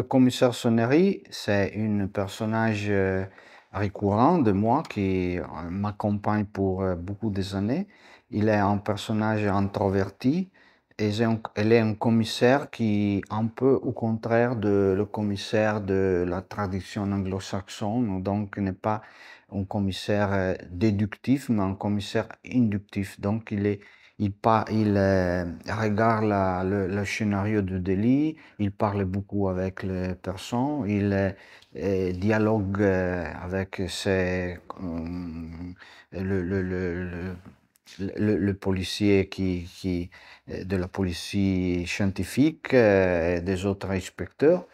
le commissaire Sonnery, c'est un personnage euh, récurrent de moi qui euh, m'accompagne pour euh, beaucoup d'années. années. Il est un personnage introverti et il est un commissaire qui, un peu au contraire de le commissaire de la tradition anglo-saxonne, donc n'est pas un commissaire déductif, mais un commissaire inductif. Donc il est il, euh, regarde le, scénario du délit, il parle beaucoup avec les personnes, il dialogue avec le, policier qui, euh, de la police scientifique euh, et des autres inspecteurs.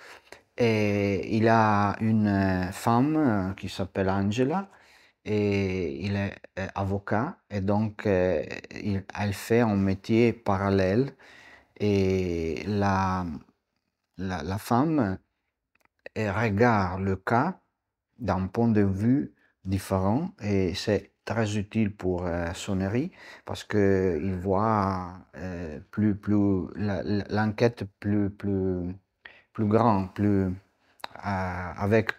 Et il a une femme qui s'appelle Angela et il est euh, avocat et donc euh, il, elle fait un métier parallèle et la, la, femme regarde le cas d'un point de vue différent et c'est très utile pour euh, Sonnerie parce que il voit plus plus l'enquête plus plus plus grand plus avec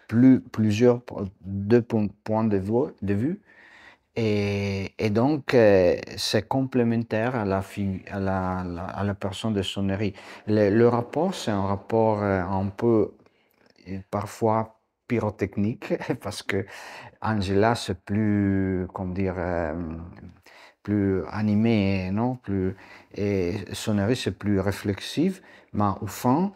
plusieurs deux points de vue. De vue. Et, donc, euh, c'est complémentaire à la, à la, à la personne de sonnerie. Le, rapport, c'est un rapport euh, un peu euh, parfois pyrotechnique, parce que Angela, c'est plus, comment dire, plus animé, non plus, et sonnerie, c'est plus réflexif, mais au fond,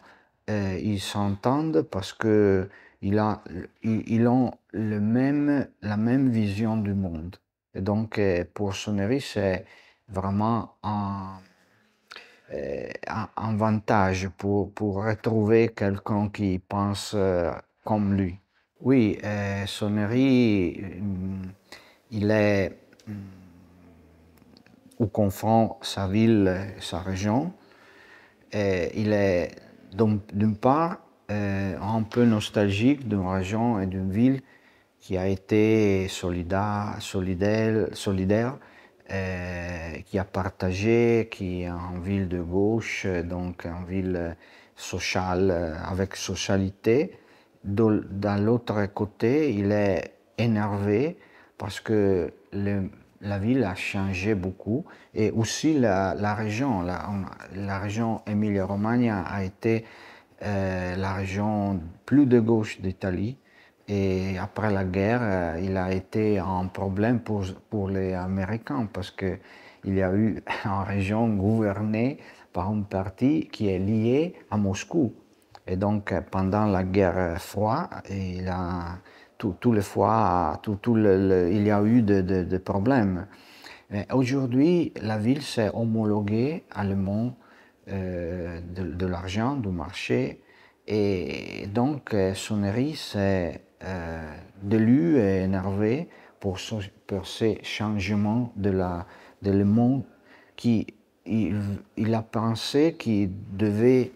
euh, ils s'entendent parce que a, ils ont le même, la même vision du monde. Et donc, euh, pour Sonnery, c'est vraiment un, euh, un, avantage pour, pour retrouver quelqu'un qui pense comme lui. Oui, Sonnery, il est au confond sa ville, sa région. Et il est d'une part, euh, un peu nostalgique d'une région et d'une ville qui a été solidaire, solidaire, euh, qui a partagé, qui est une ville de gauche, donc une ville sociale, euh, avec socialité. Dans l'autre côté, il est énervé parce que le, la ville a changé beaucoup et aussi la, région. La, la région Emilia-Romagna a été euh, la région plus de gauche d'Italie. Et après la guerre, euh, il a été un problème pour, pour les Américains parce qu'il y a eu une région gouvernée par un parti qui est lié à Moscou. Et donc, pendant la guerre froide, il a tous les fois, tout, tout il y a eu des de, problèmes. Aujourd'hui, la ville s'est homologuée à le euh, de, l'argent, du marché, et donc euh, son s'est euh, délu et énervé pour, ce, ces changements de la, de le monde qui il, a pensé qu'il devait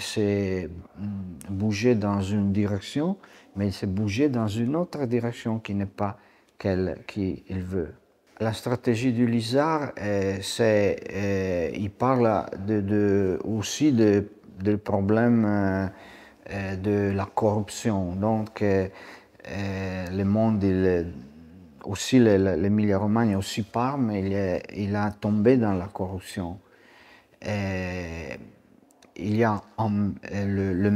s'est euh, mm, bouger dans une direction, mais il s'est bougé dans une autre direction qui n'est pas celle qu'il veut. La stratégie du Lizard, euh, c'est, euh, il parle aussi de, problème de la corruption. Donc, le monde, aussi lemilia romagne aussi Parme, il, est, il a tombé dans la corruption il y a euh, le,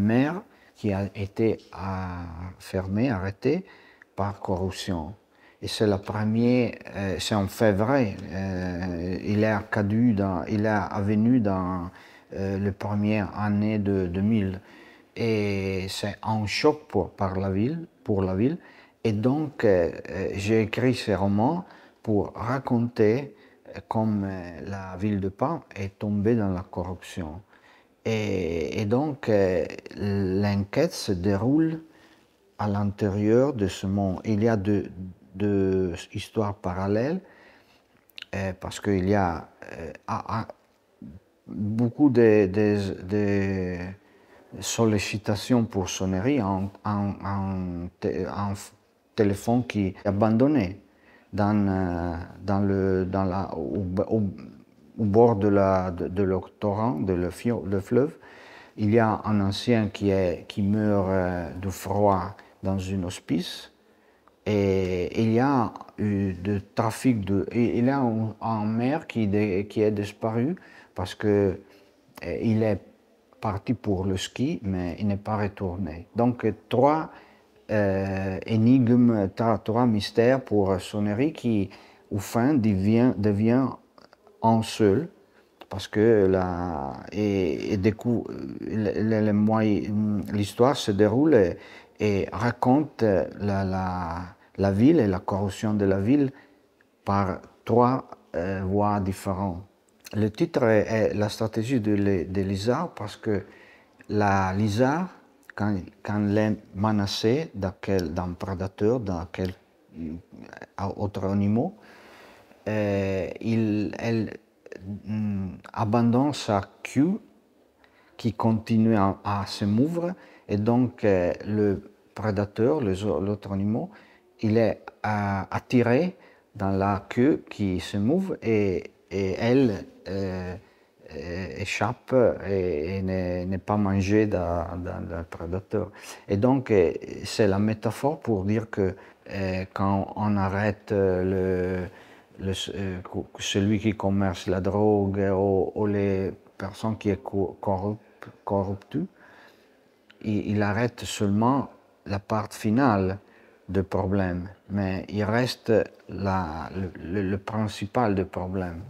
maire, qui a été fermé, arrêté par corruption. Et c'est le premier, euh, c'est en février, euh, il est venu dans, il est venu dans la première année de 2000. Et c'est un choc pour, par la ville, pour la ville. Et donc, j'ai écrit ce roman pour raconter comment la ville de Pan est tombée dans la corruption. Et, donc, euh, l'enquête se déroule à l'intérieur de ce monde. Il y a deux, histoires parallèles, euh, parce qu'il y a euh, beaucoup de, sollicitations pour sonnerie, en téléphone qui est abandonné dans, dans le, dans la, au, au bord de, la, de, le torrent, de le, fleuve. Il y a un ancien qui, est, qui meurt euh, de froid dans une hospice. Et il y a eu de trafic de. Il y a un, maire qui, qui est disparu parce que euh, il est parti pour le ski, mais il n'est pas retourné. Donc, trois euh, énigmes, trois, mystères pour Sonnerie, qui, au fin, devient, devient en seul, parce que la, et, l'histoire se déroule et, raconte la, ville et la corruption de la ville par trois euh, voies différentes. Le titre est, La stratégie de, lizard parce que la quand, quand elle est menacée d'un prédateur, d'un euh, autre animal, euh, il, elle mm, abandonne sa queue qui continue à, se mouvre et donc euh, le prédateur, l'autre animal, il est euh, attiré dans la queue qui se mouve et, et elle échappe et, n'est pas mangée dans, le prédateur. Et donc, c'est la métaphore pour dire que quand on arrête le, le, euh, celui qui commerce la drogue ou, les personnes qui sont corruptes, il, arrête seulement la partie finale du problème, mais il reste la, le, le, principal du problème.